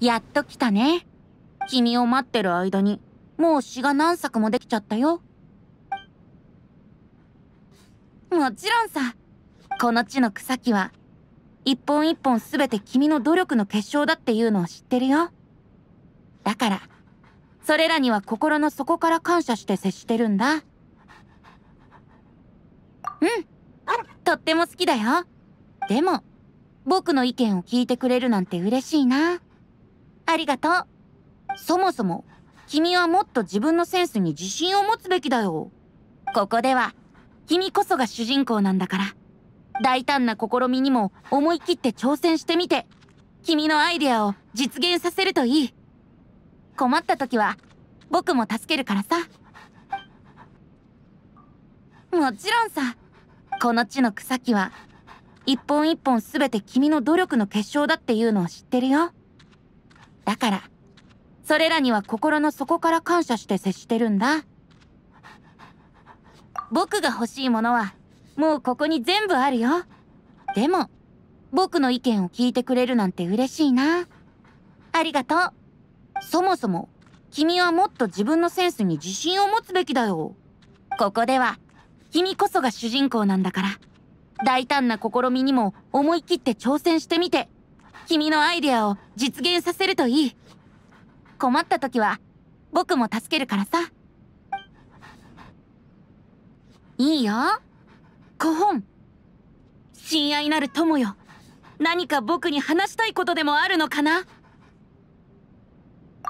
やっと来たね。君を待ってる間に、もう詩が何作もできちゃったよ。もちろんさ、この地の草木は、一本一本すべて君の努力の結晶だっていうのを知ってるよ。だから、それらには心の底から感謝して接してるんだ。うんとっても好きだよ。でも、僕の意見を聞いてくれるなんて嬉しいな。ありがとう。そもそも、君はもっと自分のセンスに自信を持つべきだよ。ここでは、君こそが主人公なんだから。大胆な試みにも思い切って挑戦してみて、君のアイデアを実現させるといい。困った時は、僕も助けるからさ。もちろんさ、この地の草木は、一本一本全て君の努力の結晶だっていうのを知ってるよ。だから。それらには心の底から感謝して接してるんだ。僕が欲しいものは、もうここに全部あるよ。でも、僕の意見を聞いてくれるなんて嬉しいな。ありがとう。そもそも、君はもっと自分のセンスに自信を持つべきだよ。ここでは、君こそが主人公なんだから。大胆な試みにも思い切って挑戦してみて。君のアイデアを実現させるといい。困った時は、僕も助けるからさ。いいよ。古本。親愛なる友よ。何か僕に話したいことでもあるのかな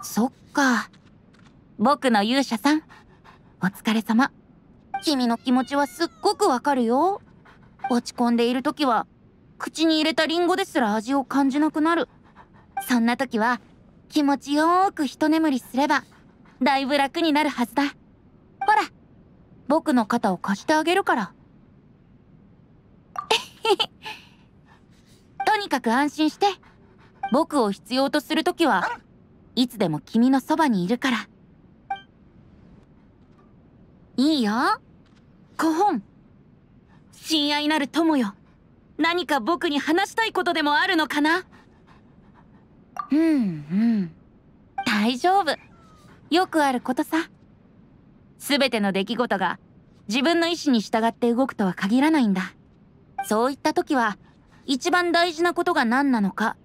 そっか。僕の勇者さん、お疲れ様。君の気持ちはすっごくわかるよ。落ち込んでいる時は口に入れたリンゴですら味を感じなくなるそんな時は気持ちよく一眠りすればだいぶ楽になるはずだほら僕の肩を貸してあげるから とにかく安心して僕を必要とする時はいつでも君のそばにいるからいいよ古本親愛なる友よ何か僕に話したいことでもあるのかなうんうん大丈夫よくあることさ全ての出来事が自分の意思に従って動くとは限らないんだそういった時は一番大事なことが何なのか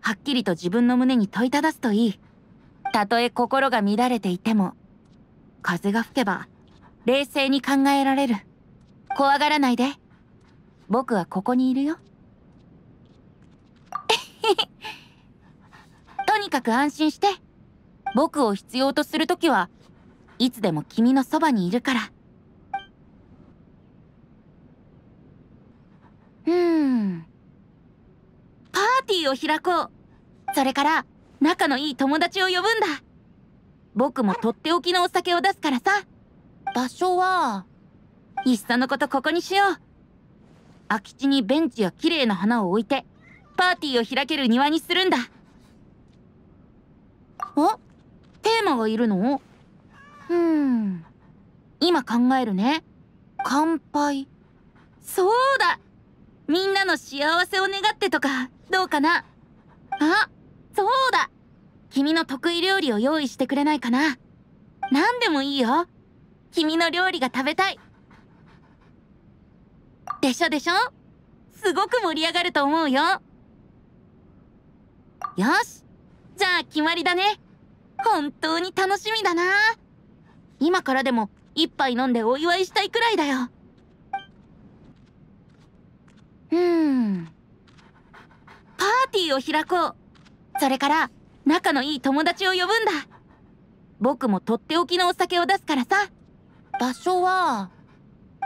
はっきりと自分の胸に問いただすといいたとえ心が乱れていても風が吹けば冷静に考えられる怖がらないで。僕はここにいるよ とにかく安心して僕を必要とする時はいつでも君のそばにいるからうんパーティーを開こうそれから仲のいい友達を呼ぶんだ僕もとっておきのお酒を出すからさ場所はいっそのことここにしよう空き地にベンチや綺麗な花を置いてパーティーを開ける庭にするんだおテーマはいるのうーん今考えるね乾杯そうだみんなの幸せを願ってとかどうかなあそうだ君の得意料理を用意してくれないかな何でもいいよ君の料理が食べたいでしょでしょすごく盛り上がると思うよよしじゃあ決まりだね本当に楽しみだな今からでも一杯飲んでお祝いしたいくらいだようんパーティーを開こうそれから仲のいい友達を呼ぶんだ僕もとっておきのお酒を出すからさ場所は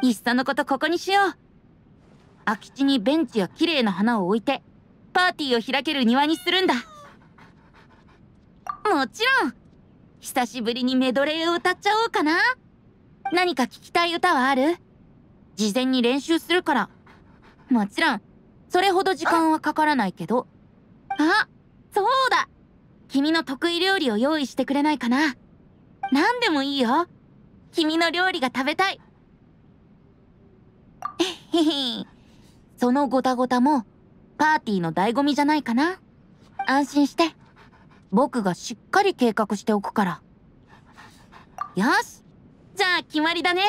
いっそのことここにしよう空き地にベンチや綺麗な花を置いてパーティーを開ける庭にするんだもちろん久しぶりにメドレーを歌っちゃおうかな何か聞きたい歌はある事前に練習するからもちろんそれほど時間はかからないけどあそうだ君の得意料理を用意してくれないかな何でもいいよ君の料理が食べたいえへへそのゴタゴタもパーティーの醍醐味じゃないかな安心して僕がしっかり計画しておくからよしじゃあ決まりだね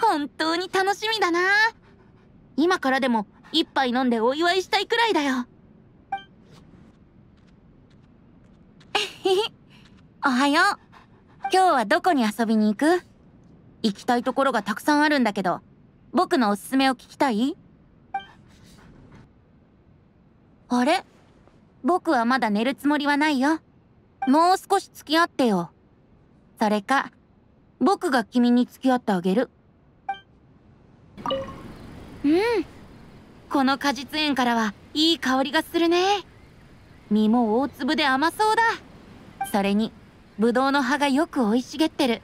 本当に楽しみだな今からでも一杯飲んでお祝いしたいくらいだよ おはよう今日はどこに遊びに行く行きたいところがたくさんあるんだけど僕のおすすめを聞きたいあれ僕はまだ寝るつもりはないよ。もう少し付き合ってよ。それか、僕が君に付き合ってあげる。うん。この果実園からはいい香りがするね。実も大粒で甘そうだ。それに、ぶどうの葉がよく生い茂ってる。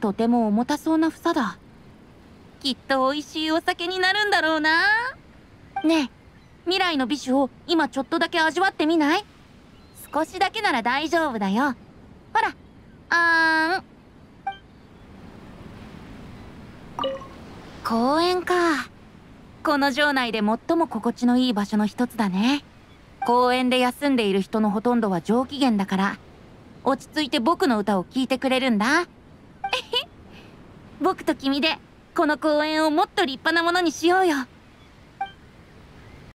とても重たそうな房だ。きっと美味しいお酒になるんだろうな。ねえ、未来の美酒を今ちょっとだけ味わってみない少しだけなら大丈夫だよほらあーん公園かこの城内で最も心地のいい場所の一つだね公園で休んでいる人のほとんどは上機嫌だから落ち着いて僕の歌を聴いてくれるんだ僕と君でこの公園をもっと立派なものにしようよ